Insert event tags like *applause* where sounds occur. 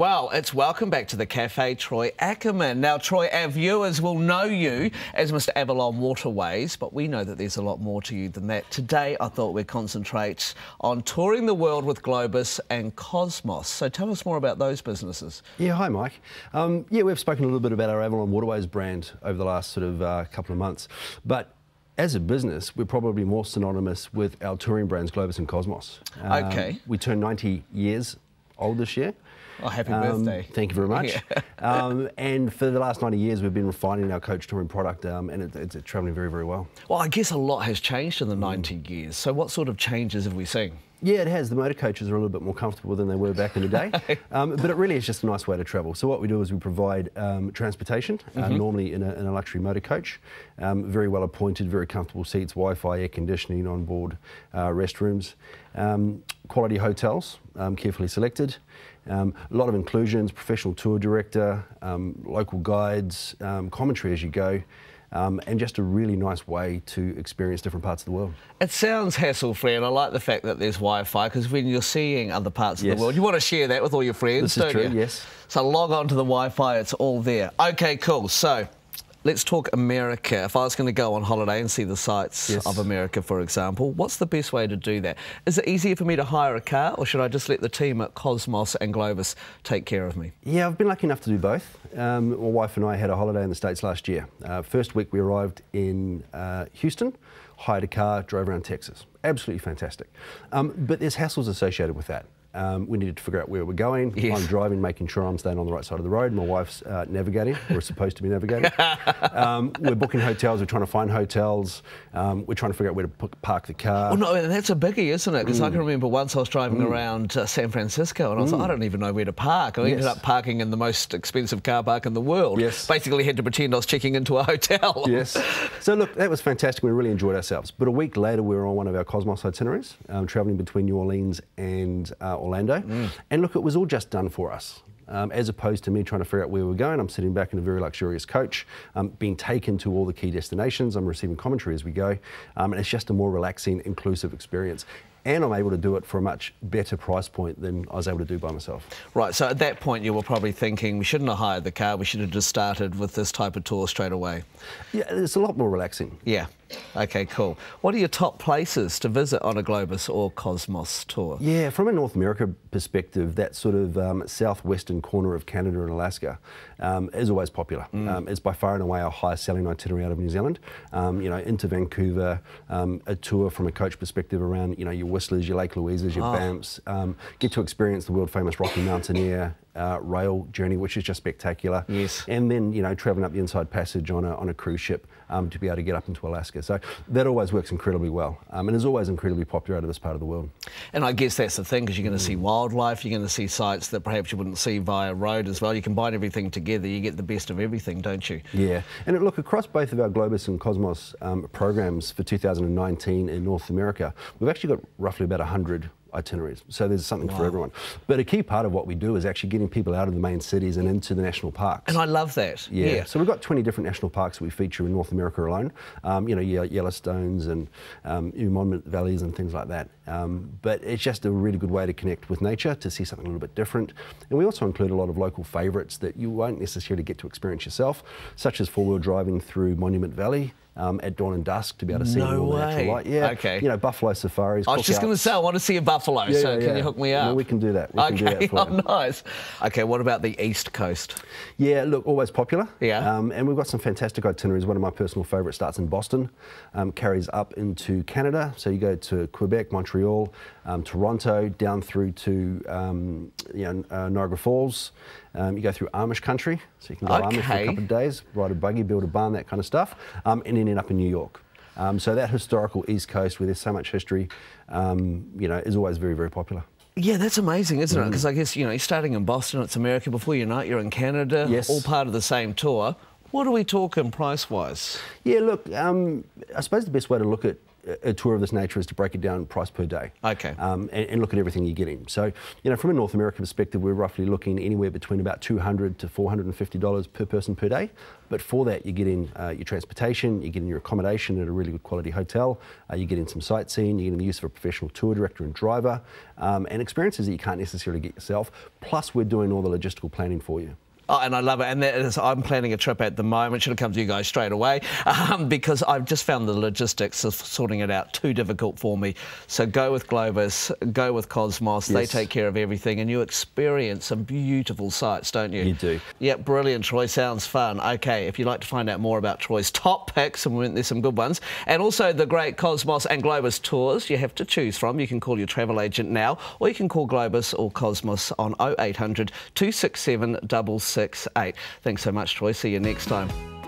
Well, it's welcome back to the cafe, Troy Ackerman. Now, Troy, our viewers will know you as Mr. Avalon Waterways, but we know that there's a lot more to you than that. Today, I thought we'd concentrate on touring the world with Globus and Cosmos. So tell us more about those businesses. Yeah, hi, Mike. Um, yeah, we've spoken a little bit about our Avalon Waterways brand over the last sort of uh, couple of months, but as a business, we're probably more synonymous with our touring brands, Globus and Cosmos. Um, okay. We turned 90 years old this year. Oh, happy um, birthday. Thank you very *laughs* much. Yeah. um, and for the last 90 years, we've been refining our coach touring product um, and it, it's travelling very, very well. Well, I guess a lot has changed in the mm. 90 years. So what sort of changes have we seen? Yeah, it has. The motor coaches are a little bit more comfortable than they were back in the day. *laughs* um, but it really is just a nice way to travel. So what we do is we provide um, transportation, mm -hmm. normally in a, in a, luxury motor coach, um, very well appointed, very comfortable seats, Wi-Fi, air conditioning on board, uh, restrooms. Um, quality hotels, um, carefully selected. Um, a lot of inclusions, professional tour director, um, local guides, um, commentary as you go. Um, and just a really nice way to experience different parts of the world. It sounds hassle-free, and I like the fact that there's Wi-Fi because when you're seeing other parts yes. of the world, you want to share that with all your friends, this is true, you? Yes. So log on to the Wi-Fi; it's all there. Okay, cool. So let's talk America. If I was going to go on holiday and see the sights yes. of America, for example, what's the best way to do that? Is it easier for me to hire a car or should I just let the team at Cosmos and Globus take care of me? Yeah, I've been lucky enough to do both. Um, my wife and I had a holiday in the States last year. Uh, first week we arrived in uh, Houston, hired a car, drove around Texas. Absolutely fantastic. Um, but there's hassles associated with that. Um, we needed to figure out where we're going. Yes. I'm driving, making sure I'm staying on the right side of the road. My wife's uh, navigating, are supposed to be navigating. *laughs* um, we're booking hotels. We're trying to find hotels. Um, we're trying to figure out where to park the car. Well, no, that's a biggie, isn't it? Because mm. I can remember once I was driving mm. around uh, San Francisco, and I was mm. like, I don't even know where to park. I yes. ended up parking in the most expensive car park in the world. Yes. Basically, had to pretend I was checking into a hotel. yes. *laughs* So look, that was fantastic. We really enjoyed ourselves. But a week later, we were on one of our Cosmos itineraries, um, traveling between New Orleans and. Uh, Orlando. Mm. And look, it was all just done for us. Um, as opposed to me trying to figure out where we're going. I'm sitting back in a very luxurious coach, um, being taken to all the key destinations. I'm receiving commentary as we go. Um, and it's just a more relaxing, inclusive experience and I'm able to do it for a much better price point than I was able to do by myself. Right, so at that point you were probably thinking we shouldn't have hired the car, we should have just started with this type of tour straight away. Yeah, it's a lot more relaxing. Yeah. Okay, cool. What are your top places to visit on a Globus or Cosmos tour? Yeah, from a North America perspective, that sort of um, southwestern corner of Canada and Alaska um, is always popular. Mm. Um, it's by far and away our highest selling itinerary out of New Zealand. Um, you know, into Vancouver, um, a tour from a coach perspective around, you know, your whistlers, you like Louises, your oh. Ah. Bamps. Um, get to experience the world famous Rocky Mountaineer uh, rail journey, which is just spectacular. Yes. And then, you know, traveling up the Inside Passage on a, on a cruise ship um, to be able to get up into Alaska. So that always works incredibly well um, and is always incredibly popular out of this part of the world. And I guess that's the thing, because you're going to mm. see wildlife, you're going to see sites that perhaps you wouldn't see via road as well. You combine everything together, you get the best of everything, don't you? Yeah. And it, look, across both of our Globus and Cosmos um, programs for 2019 in North America, we've actually got roughly about 100 itineraries. So there's something wow. for everyone. But a key part of what we do is actually getting people out of the main cities and into the national parks. And I love that. Yeah. yeah. So we've got 20 different national parks that we feature in North America alone. Um, you know, Yellowstones and um, Monument Valleys and things like that. Um, but it's just a really good way to connect with nature, to see something a little bit different. And we also include a lot of local favourites that you won't necessarily get to experience yourself, such as four-wheel driving through Monument Valley, um, at dawn and dusk to be able to see no all way. the natural light. Yeah. Okay. You know, buffalo safaris. I was just going to say, I want to see a buffalo, yeah, so yeah, can yeah. you hook me up? No, we can do that. We okay. That *laughs* oh, nice. Okay, what about the East Coast? Yeah, look, always popular. Yeah. Um, and we've got some fantastic itineraries. One of my personal favourite starts in Boston, um, carries up into Canada. So you go to Quebec, Montreal, Montreal, um, Toronto, down through to um, you know, uh, Niagara Falls. Um, you go through Amish country, so you can go okay. Amish for a couple of days, ride a buggy, build a barn, that kind of stuff, um, and end up in New York. Um, so that historical East Coast, where there's so much history, um, you know, is always very, very popular. Yeah, that's amazing, isn't mm. it? Because I guess, you know, starting in Boston, it's America. Before you know it, you're in Canada. Yes. All part of the same tour. What are we talking price-wise? Yeah, look, um, I suppose the best way to look at a tour of this nature is to break it down price per day. Okay. Um, and, and, look at everything you're getting. So, you know, from a North American perspective, we're roughly looking anywhere between about 200 to 450 dollars per person per day. But for that, you're getting uh, your transportation, you're getting your accommodation at a really good quality hotel, uh, you're getting some sightseeing, you're getting the use of a professional tour director and driver, um, and experiences that you can't necessarily get yourself. Plus, we're doing all the logistical planning for you. Oh, and I love it. And I'm planning a trip at the moment. Should have come to you guys straight away um, because I've just found the logistics of sorting it out too difficult for me. So go with Globus, go with Cosmos. Yes. They take care of everything, and you experience some beautiful sights, don't you? You do. Yeah, brilliant, Troy. Sounds fun. Okay, if you'd like to find out more about Troy's top picks, and there's some good ones, and also the great Cosmos and Globus tours you have to choose from, you can call your travel agent now, or you can call Globus or Cosmos on 0800 267 66 Thanks so much, Troy. See you next time.